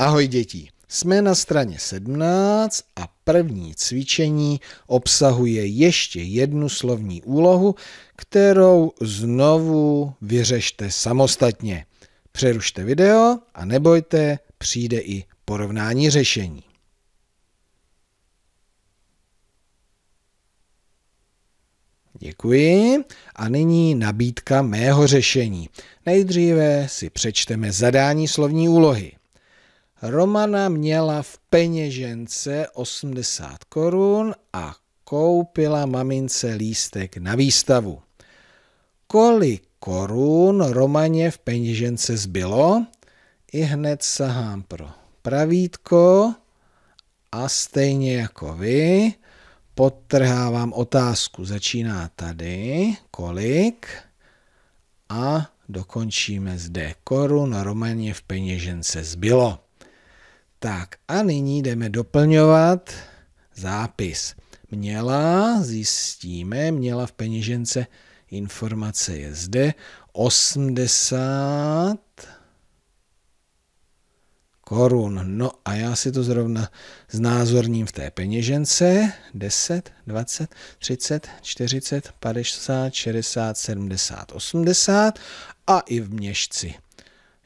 Ahoj děti, jsme na straně 17 a první cvičení obsahuje ještě jednu slovní úlohu, kterou znovu vyřešte samostatně. Přerušte video a nebojte, přijde i porovnání řešení. Děkuji. A nyní nabídka mého řešení. Nejdříve si přečteme zadání slovní úlohy. Romana měla v peněžence 80 korun a koupila mamince lístek na výstavu. Kolik korun Romaně v peněžence zbylo? I hned sahám pro pravítko a stejně jako vy podtrhávám otázku. Začíná tady, kolik a dokončíme zde korun Romaně v peněžence zbylo. Tak a nyní jdeme doplňovat zápis. Měla, zjistíme, měla v peněžence, informace je zde, 80 korun. No a já si to zrovna znázorním v té peněžence. 10, 20, 30, 40, 50, 60, 70, 80 a i v měšci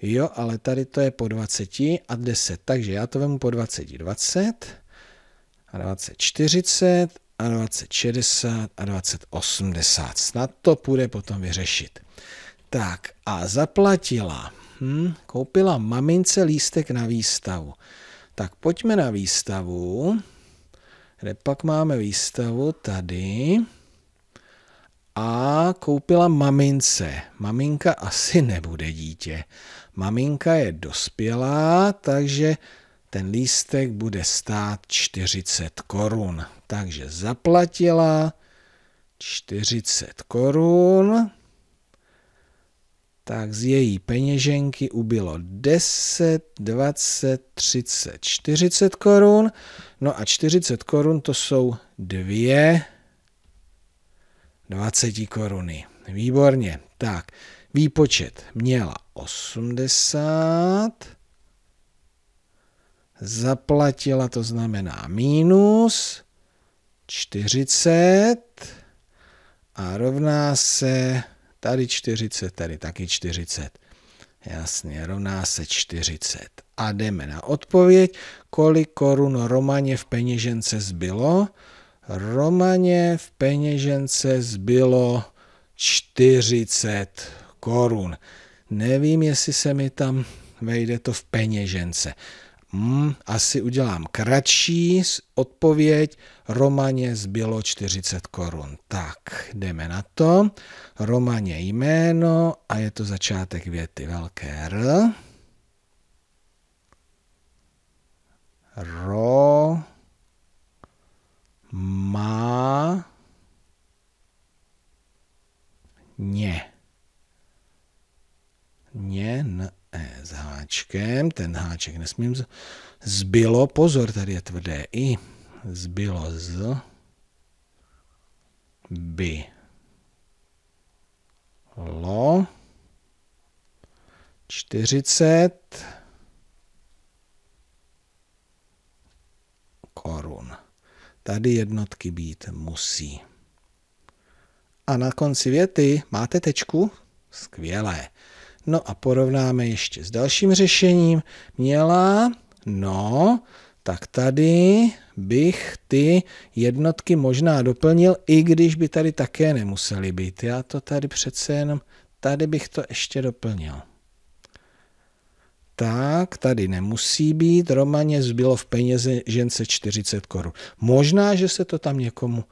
Jo, ale tady to je po 20 a 10, takže já to vemu po 20, 20 a 20, 40 a 20, 60 a 20, 80. Snad to půjde potom vyřešit. Tak a zaplatila. Hm, koupila mamince lístek na výstavu. Tak pojďme na výstavu. Kde pak máme výstavu? Tady a koupila mamince. Maminka asi nebude dítě. Maminka je dospělá, takže ten lístek bude stát 40 korun. Takže zaplatila 40 korun, tak z její peněženky ubylo 10, 20, 30, 40 korun. No a 40 korun to jsou dvě 20 koruny. Výborně. Tak, výpočet měla 80, zaplatila, to znamená minus 40 a rovná se tady 40, tady taky 40. Jasně, rovná se 40. A jdeme na odpověď, kolik korun Romaně v peněžence zbylo. Romaně v peněžence zbylo 40 korun. Nevím, jestli se mi tam vejde to v peněžence. Hmm, asi udělám kratší odpověď. Romaně zbylo 40 korun. Tak, jdeme na to. Romaně jméno a je to začátek věty velké R. Ro háčkem, ten háček nesmím, z... zbylo, pozor, tady je tvrdé i, zbylo z, by, lo, 40 korun. Tady jednotky být musí. A na konci věty máte tečku? Skvělé. No a porovnáme ještě s dalším řešením. Měla, no, tak tady bych ty jednotky možná doplnil, i když by tady také nemuseli být. Já to tady přece jenom, tady bych to ještě doplnil. Tak, tady nemusí být, Romaně zbylo v peněze žence 40 korun. Možná, že se to tam někomu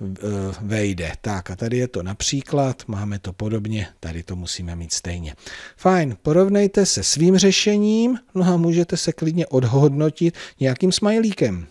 Eh, vejde. Tak a tady je to například, máme to podobně, tady to musíme mít stejně. Fajn, porovnejte se svým řešením, no a můžete se klidně odhodnotit nějakým smajlíkem.